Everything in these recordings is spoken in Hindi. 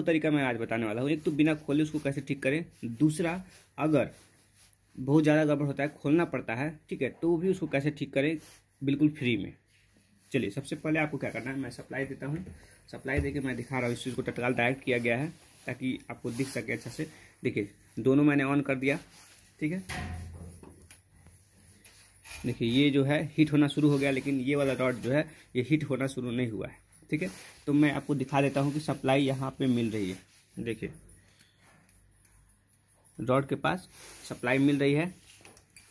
दो तरीका मैं आज बताने वाला हूँ एक तो बिना खोले उसको कैसे ठीक करें दूसरा अगर बहुत ज़्यादा गड़बड़ होता है खोलना पड़ता है ठीक है तो भी उसको कैसे ठीक करें बिल्कुल फ्री में चलिए सबसे पहले आपको क्या करना है मैं सप्लाई देता हूँ सप्लाई देके मैं दिखा रहा हूँ इस चीज़ को तत्काल डायरेक्ट किया गया है ताकि आपको दिख सके अच्छा से देखिए दोनों मैंने ऑन कर दिया ठीक है देखिए ये जो है हीट होना शुरू हो गया लेकिन ये वाला डॉट जो है ये हीट होना शुरू नहीं हुआ है ठीक है तो मैं आपको दिखा देता हूँ कि सप्लाई यहाँ पे मिल रही है देखिए रॉड के पास सप्लाई मिल रही है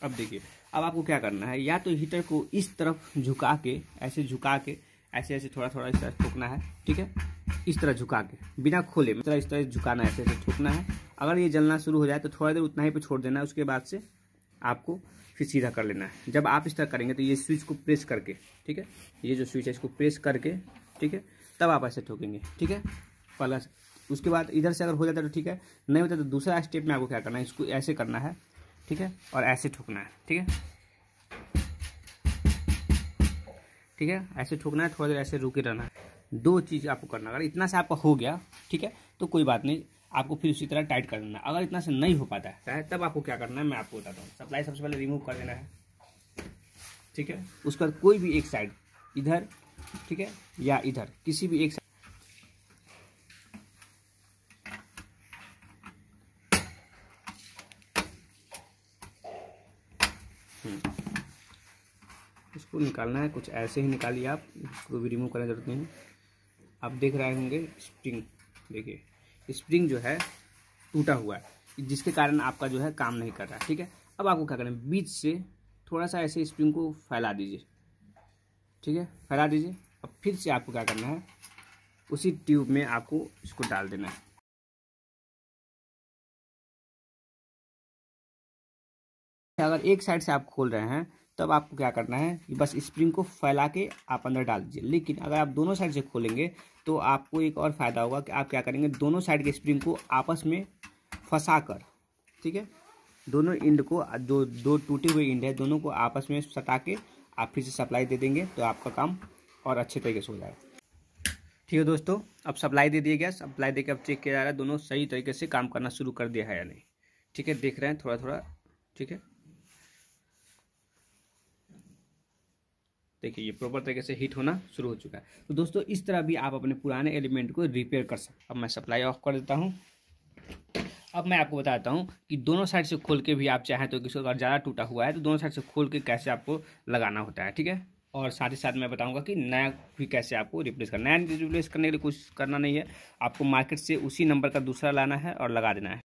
अब देखिए अब आपको क्या करना है या तो हीटर को इस तरफ झुका के ऐसे झुका के ऐसे ऐसे थोड़ा थोड़ा इस तरह ठोकना है ठीक है इस तरह झुका के बिना खोले मतलब इस तरह झुकाना है ऐसे ऐसे ठोकना है अगर ये जलना शुरू हो जाए तो थोड़ा देर उतना ही पे छोड़ देना है उसके बाद से आपको फिर सीधा कर लेना है जब आप इस तरह करेंगे तो ये स्विच को प्रेस करके ठीक है ये जो स्विच है इसको प्रेस करके ठीक है तब आप ऐसे ठोकेंगे ठीक है पहला उसके बाद इधर से अगर हो जाता है तो ठीक है नहीं होता तो दूसरा स्टेप में आपको क्या करना है इसको ऐसे करना है ठीक है और ऐसे ठोकना है ठीक है ठीक है ऐसे ठोकना है थोड़ा देर ऐसे रुके रहना है दो चीज़ आपको करना अगर इतना से आपका हो गया ठीक है तो कोई बात नहीं आपको फिर उसी तरह टाइट कर देना है अगर इतना से नहीं हो पाता है तब आपको क्या करना है मैं आपको बताता हूँ सप्लाई सबसे पहले रिमूव कर देना है ठीक है उसके बाद कोई भी एक साइड इधर ठीक है या इधर किसी भी एक इसको निकालना है कुछ ऐसे ही निकालिए आप इसको भी रिमूव करना जरूरत नहीं आप देख रहे होंगे स्प्रिंग देखिए स्प्रिंग जो है टूटा हुआ है जिसके कारण आपका जो है काम नहीं कर रहा है ठीक है अब आपको क्या करना है बीच से थोड़ा सा ऐसे स्प्रिंग को फैला दीजिए ठीक है फैला दीजिए अब फिर से आपको क्या करना है उसी ट्यूब में आपको इसको डाल देना है अगर एक साइड से आप खोल रहे हैं तब आपको क्या करना है कि बस स्प्रिंग को फैला के आप अंदर डाल दीजिए लेकिन अगर आप दोनों साइड से खोलेंगे तो आपको एक और फ़ायदा होगा कि आप क्या करेंगे दोनों साइड के स्प्रिंग को आपस में फंसा कर ठीक है दोनों इंड को जो दो टूटे हुए इंड है दोनों को आपस में सटा के आप फिर से सप्लाई दे देंगे तो आपका काम और अच्छे तरीके से हो जाएगा ठीक है दोस्तों अब सप्लाई दे दिया गया सप्लाई देकर अब चेक किया जा रहा है दोनों सही तरीके से काम करना शुरू कर दिया है या नहीं ठीक है देख रहे हैं थोड़ा थोड़ा ठीक है देखिए ये प्रॉपर तरीके से हीट होना शुरू हो चुका है तो दोस्तों इस तरह भी आप अपने पुराने एलिमेंट को रिपेयर कर सकते अब मैं सप्लाई ऑफ कर देता हूँ अब मैं आपको बताता हूँ कि दोनों साइड से खोल के भी आप चाहें तो किसी अगर ज़्यादा टूटा हुआ है तो दोनों साइड से खोल के कैसे आपको लगाना होता है ठीक है और साथ ही साथ मैं बताऊंगा कि नया भी कैसे आपको रिप्लेस करना है नया रिप्लेस करने के लिए कुछ करना नहीं है आपको मार्केट से उसी नंबर का दूसरा लाना है और लगा देना है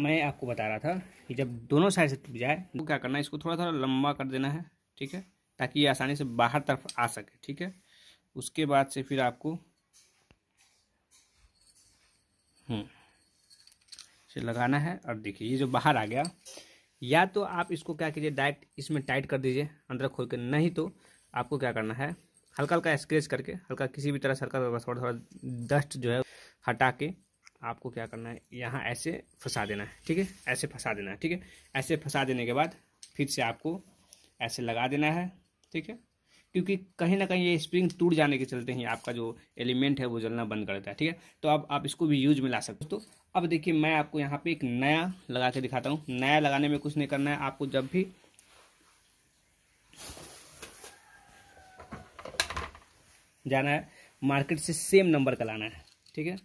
मैं आपको बता रहा था कि जब दोनों साइड से टूट जाए तो क्या करना है इसको थोड़ा थोड़ा लंबा कर देना है ठीक है ताकि ये आसानी से बाहर तरफ आ सके ठीक है उसके बाद से फिर आपको हम्म, से लगाना है और देखिए ये जो बाहर आ गया या तो आप इसको क्या कीजिए डायरेक्ट इसमें टाइट कर दीजिए अंदर खोल के नहीं तो आपको क्या करना है हल्का हल्का स्क्रेच करके हल्का किसी भी तरह से हल्का थोड़ा थोड़ा डस्ट जो है हटा के आपको क्या करना है यहाँ ऐसे फंसा देना है ठीक है ऐसे फंसा देना है ठीक है ऐसे फंसा देने के बाद फिर से आपको ऐसे लगा देना है ठीक है क्योंकि कहीं ना कहीं ये स्प्रिंग टूट जाने के चलते ही आपका जो एलिमेंट है वो जलना बंद कर देता है ठीक है तो अब आप इसको भी यूज में ला सकते हो तो अब देखिए मैं आपको यहाँ पे एक नया लगा के दिखाता हूँ नया लगाने में कुछ नहीं करना है आपको जब भी जाना है मार्केट से सेम नंबर का लाना है ठीक है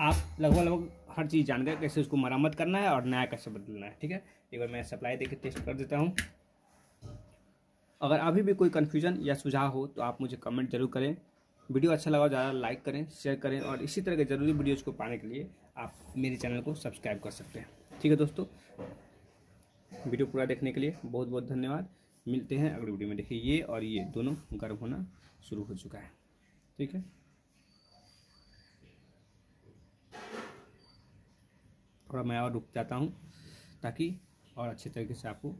आप लगभग लगभग हर चीज़ जान गए कैसे उसको मरम्मत करना है और नया कैसे बदलना है ठीक है एक बार मैं सप्लाई देकर टेस्ट कर देता हूँ अगर अभी भी कोई कन्फ्यूजन या सुझाव हो तो आप मुझे कमेंट जरूर करें वीडियो अच्छा लगा ज़्यादा लाइक करें शेयर करें और इसी तरह के ज़रूरी वीडियोज़ को पाने के लिए आप मेरे चैनल को सब्सक्राइब कर सकते हैं ठीक है दोस्तों वीडियो पूरा देखने के लिए बहुत बहुत धन्यवाद मिलते हैं अगली वीडियो में देखिए ये और ये दोनों गर्म होना शुरू हो चुका है ठीक है थोड़ा मैं और रुक जाता हूँ ताकि और अच्छे तरीके से आपको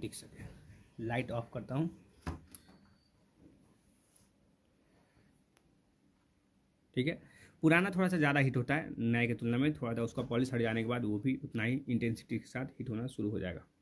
दिख सके लाइट ऑफ करता हूँ ठीक है पुराना थोड़ा सा ज़्यादा हीट होता है नए की तुलना में थोड़ा सा उसका पॉलिश हट जाने के बाद वो भी उतना ही इंटेंसिटी के साथ हीट होना शुरू हो जाएगा